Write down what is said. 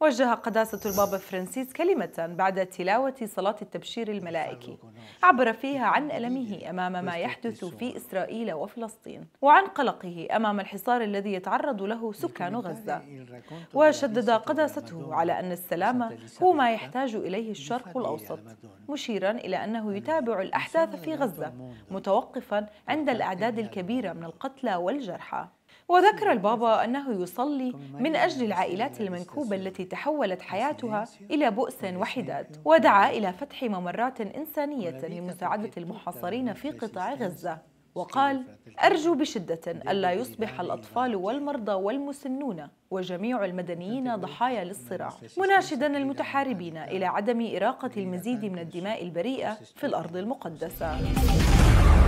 وجه قداسة البابا فرانسيس كلمة بعد تلاوة صلاة التبشير الملائكي عبر فيها عن ألمه أمام ما يحدث في إسرائيل وفلسطين وعن قلقه أمام الحصار الذي يتعرض له سكان غزة وشدد قداسته على أن السلام هو ما يحتاج إليه الشرق الأوسط مشيرا إلى أنه يتابع الأحداث في غزة متوقفا عند الأعداد الكبيرة من القتلى والجرحى وذكر البابا أنه يصلي من أجل العائلات المنكوبة التي تحولت حياتها إلى بؤس وحداد ودعا إلى فتح ممرات إنسانية لمساعدة المحاصرين في قطاع غزة وقال أرجو بشدة ألا يصبح الأطفال والمرضى والمسنون وجميع المدنيين ضحايا للصراع مناشدا المتحاربين إلى عدم إراقة المزيد من الدماء البريئة في الأرض المقدسة